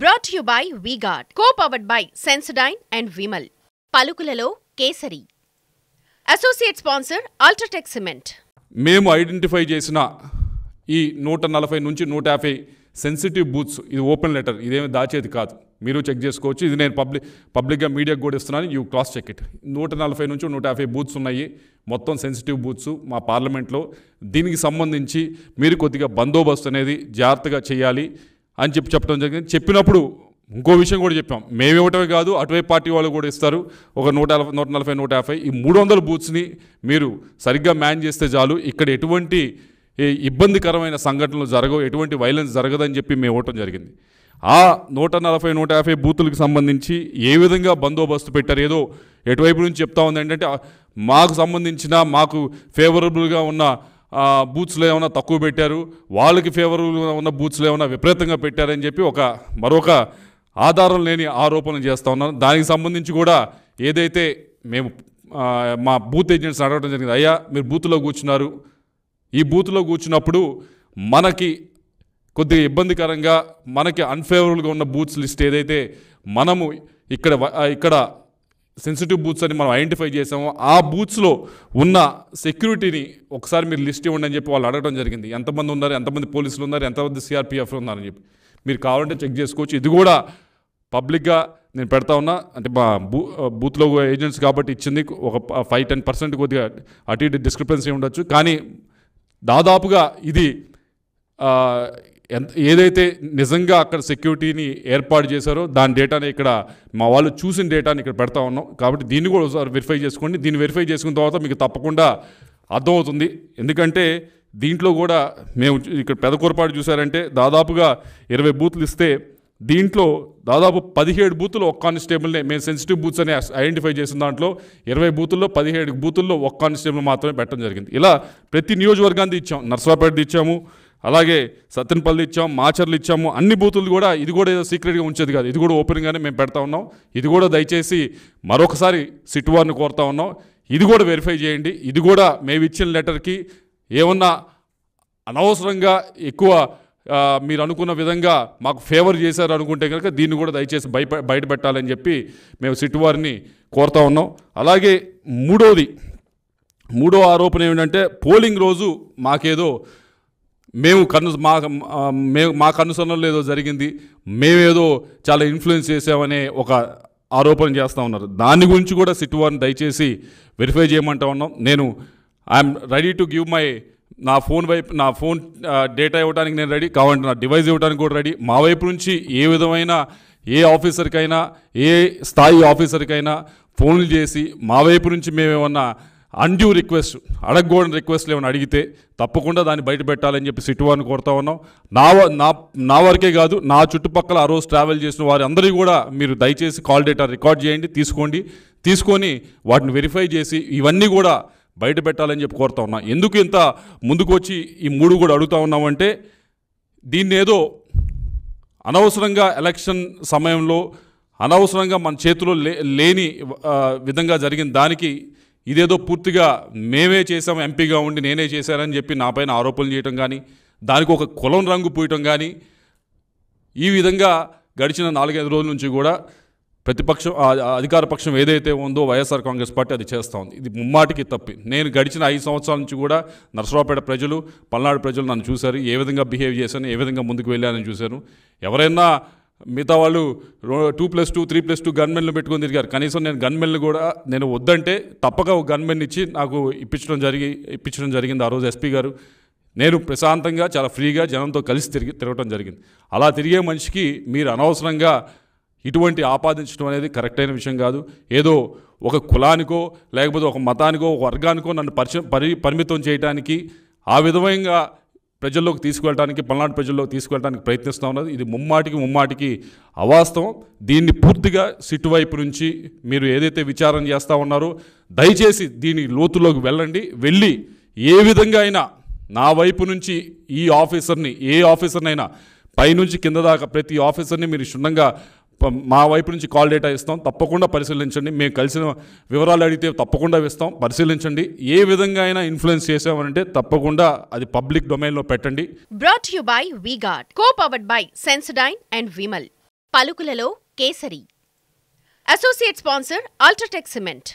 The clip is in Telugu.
brought you by V-Guard co powered by Sensodyne and Vimal పలుకులలో Kesari associate sponsor UltraTech cement మేము ఐడెంటిఫై చేసిన ఈ నూట నలభై నుంచి నూట యాభై సెన్సిటివ్ బూత్స్ ఇది ఓపెన్ లెటర్ ఇదేమి దాచేది కాదు మీరు చెక్ చేసుకోవచ్చు ఇది నేను పబ్లిక్ పబ్లిక్గా మీడియాకు కూడా ఇస్తున్నాను యూ క్రాస్ చెక్ ఇట్ నూట నలభై నుంచి నూట యాభై బూత్స్ ఉన్నాయి మొత్తం సెన్సిటివ్ బూత్స్ మా పార్లమెంట్లో దీనికి సంబంధించి మీరు కొద్దిగా బందోబస్తు అనేది జాగ్రత్తగా చేయాలి అని చెప్పి చెప్పడం జరిగింది చెప్పినప్పుడు ఇంకో విషయం కూడా చెప్పాం మేము ఇవ్వటమే కాదు అటువైపు పార్టీ వాళ్ళు కూడా ఇస్తారు ఒక నూట నూట నలభై నూట యాభై ఈ మూడు వందల బూత్స్ని మీరు సరిగ్గా మ్యాన్ చేస్తే చాలు ఇక్కడ ఎటువంటి ఇబ్బందికరమైన సంఘటనలు జరగవు ఎటువంటి వైలెన్స్ జరగదని చెప్పి మేము ఇవ్వటం జరిగింది ఆ నూట నలభై నూట యాభై బూతులకు సంబంధించి ఏ విధంగా బందోబస్తు పెట్టారు ఏదో ఎటువైపు నుంచి చెప్తా ఉంది ఏంటంటే మాకు సంబంధించిన మాకు ఫేవరబుల్గా ఉన్న బూత్స్లో ఏమైనా తక్కువ పెట్టారు వాళ్ళకి ఫేవర్ ఉన్న బూత్స్లో ఏమైనా విపరీతంగా పెట్టారని చెప్పి ఒక మరొక ఆధారం లేని ఆరోపణలు చేస్తూ ఉన్నారు దానికి సంబంధించి కూడా ఏదైతే మేము మా బూత్ ఏజెంట్స్ అడగడం జరిగింది అయ్యా మీరు బూత్లో కూర్చున్నారు ఈ బూత్లో కూర్చున్నప్పుడు మనకి కొద్దిగా ఇబ్బందికరంగా మనకి అన్ఫేవరబుల్గా ఉన్న బూత్స్ లిస్ట్ ఏదైతే మనము ఇక్కడ ఇక్కడ సెన్సిటివ్ బూత్స్ అని మనం ఐడెంటిఫై చేసాము ఆ బూత్స్లో ఉన్న సెక్యూరిటీని ఒకసారి మీరు లిస్ట్ ఇవ్వండి అని చెప్పి వాళ్ళు అడగడం జరిగింది ఎంతమంది ఉన్నారు ఎంతమంది పోలీసులు ఉన్నారు ఎంతమంది సిఆర్పిఎఫ్ ఉన్నారని చెప్పి మీరు కావాలంటే చెక్ చేసుకోవచ్చు ఇది కూడా పబ్లిక్గా నేను పెడతా ఉన్నా అంటే మా బూ బూత్లో ఏజెంట్స్ కాబట్టి ఇచ్చింది ఒక ఫైవ్ టెన్ పర్సెంట్ కొద్దిగా అటు ఇటు డిస్క్రిపెన్సీ ఉండొచ్చు కానీ దాదాపుగా ఇది ఎంత ఏదైతే నిజంగా అక్కడ సెక్యూరిటీని ఏర్పాటు చేశారో దాని డేటాని ఇక్కడ మా వాళ్ళు చూసిన డేటాని ఇక్కడ పెడతా ఉన్నాం కాబట్టి దీన్ని కూడా ఒకసారి వెరిఫై చేసుకోండి దీన్ని వెరిఫై చేసుకున్న తర్వాత మీకు తప్పకుండా అర్థమవుతుంది ఎందుకంటే దీంట్లో కూడా మేము ఇక్కడ పెద్ద పెదకూరపాటు చూసారంటే దాదాపుగా ఇరవై బూతులు ఇస్తే దీంట్లో దాదాపు పదిహేడు బూతులు ఒక్క కానిస్టేబుల్నే మేము సెన్సిటివ్ బూత్స్ అని ఐడెంటిఫై చేసిన దాంట్లో ఇరవై బూతుల్లో పదిహేడు బూతుల్లో ఒక్క కానిస్టేబుల్ మాత్రమే పెట్టడం జరిగింది ఇలా ప్రతి నియోజకవర్గాన్ని ఇచ్చాం నర్సరాపేటది ఇచ్చాము అలాగే సత్తెనపల్లి ఇచ్చాం మాచర్లు ఇచ్చాము అన్ని బూతులు కూడా ఇది కూడా ఏదో సీక్రెట్గా ఉంచేది కాదు ఇది కూడా ఓపెన్గానే మేము పెడతా ఉన్నాం ఇది కూడా దయచేసి మరొకసారి సిట్వార్ని కోరుతా ఉన్నాం ఇది కూడా వెరిఫై చేయండి ఇది కూడా మేము ఇచ్చిన లెటర్కి ఏమన్నా అనవసరంగా ఎక్కువ మీరు అనుకున్న విధంగా మాకు ఫేవర్ చేశారు అనుకుంటే కనుక దీన్ని కూడా దయచేసి బయట బయటపెట్టాలని చెప్పి మేము సిట్ వారిని కోరుతా ఉన్నాం అలాగే మూడోది మూడో ఆరోపణ ఏమిటంటే పోలింగ్ రోజు మాకేదో మేము కన్ను మా మేము మా కనుసనలో ఏదో జరిగింది మేమేదో చాలా ఇన్ఫ్లుయెన్స్ చేసామనే ఒక ఆరోపణ చేస్తూ ఉన్నారు దాని గురించి కూడా సిట్వాన్ దయచేసి వెరిఫై చేయమంటా ఉన్నాం నేను I'm ready to give my నా ఫోన్ వైపు నా ఫోన్ డేటా ఇవ్వడానికి నేను రెడీ కావాలంటే నా డివైస్ ఇవ్వడానికి కూడా రెడీ మా వైపు నుంచి ఏ విధమైన ఏ ఆఫీసర్కైనా ఏ స్థాయి ఆఫీసర్కైనా ఫోన్లు చేసి మా వైపు నుంచి మేమేమన్నా అన్డ్యూ రిక్వెస్ట్ అడగకూడని రిక్వెస్ట్లు ఏమైనా అడిగితే తప్పకుండా దాన్ని బయట పెట్టాలని చెప్పి సిటువాన్ని కోరుతా ఉన్నాం నా నా నా వరకే కాదు నా చుట్టుపక్కల ఆ రోజు ట్రావెల్ చేసిన వారి అందరికీ కూడా మీరు దయచేసి కాల్ డేటా రికార్డ్ చేయండి తీసుకోండి తీసుకొని వాటిని వెరిఫై చేసి ఇవన్నీ కూడా బయట పెట్టాలని చెప్పి కోరుతా ఉన్నాం ఎందుకు ఇంత ముందుకు వచ్చి ఈ మూడు కూడా అడుగుతా ఉన్నామంటే దీన్ని ఏదో అనవసరంగా ఎలక్షన్ సమయంలో అనవసరంగా మన చేతిలో లేని విధంగా జరిగిన దానికి ఇదేదో పూర్తిగా మేమే చేసాం ఎంపీగా ఉండి నేనే చేశానని చెప్పి నాపైన ఆరోపణలు చేయటం కానీ దానికి ఒక కులం రంగు పూయటం కానీ ఈ విధంగా గడిచిన నాలుగైదు రోజుల నుంచి కూడా ప్రతిపక్షం అధికార పక్షం ఏదైతే ఉందో వైఎస్ఆర్ కాంగ్రెస్ పార్టీ అది చేస్తూ ఉంది ఇది ముమ్మాటికి తప్పి నేను గడిచిన ఐదు సంవత్సరాల నుంచి కూడా నరసరావుపేట ప్రజలు పల్నాడు ప్రజలు నన్ను చూశారు ఏ విధంగా బిహేవ్ చేశాను ఏ విధంగా ముందుకు వెళ్ళానని చూశాను ఎవరైనా మిగతా వాళ్ళు two plus two three plus two గన్మెన్లు పెట్టుకొని తిరిగారు కనీసం నేను గన్మెన్లు కూడా నేను వద్దంటే తప్పక ఒక గన్మెన్ ఇచ్చి నాకు ఇప్పించడం జరిగి ఇప్పించడం జరిగింది ఆ రోజు ఎస్పీ గారు నేను ప్రశాంతంగా చాలా ఫ్రీగా జనంతో కలిసి తిరిగి తిరగటం జరిగింది అలా తిరిగే మనిషికి మీరు అనవసరంగా ఇటువంటి ఆపాదించడం అనేది కరెక్ట్ అయిన విషయం కాదు ఏదో ఒక కులానికో లేకపోతే ఒక మతానికో ఒక వర్గానికో నన్ను పరిచయం పరి పరిమితం చేయడానికి ఆ విధమైన ప్రజల్లోకి తీసుకెళ్ళడానికి పల్నాడు ప్రజల్లోకి తీసుకువెళ్ళడానికి ప్రయత్నిస్తూ ఉన్నది ఇది ముమ్మాటికి ముమ్మాటికి అవాస్తవం దీన్ని పూర్తిగా సిట్టు వైపు నుంచి మీరు ఏదైతే విచారం చేస్తూ ఉన్నారో దయచేసి దీని లోతులోకి వెళ్ళండి వెళ్ళి ఏ విధంగా అయినా నా వైపు నుంచి ఈ ఆఫీసర్ని ఏ ఆఫీసర్నైనా పైనుంచి కింద దాకా ప్రతి ఆఫీసర్ని మీరు క్షుణ్ణంగా మా వైపు నుంచి కాల్ డేటా ఇస్తాం తప్పకుండా పరిశీలించండి మేము కలిసిన వివరాలు అడిగితే తప్పకుండా ఇస్తాం పరిశీలించండి ఏ విధంగా అయినా ఇన్ఫ్లుయెన్స్ చేసామంటే తప్పకుండా అది పబ్లిక్ డొమైన్ లో పెట్టండి brought you by V-Guard co powered by Sensodyne and Vimal పలుకులలో Kesari associate sponsor UltraTech cement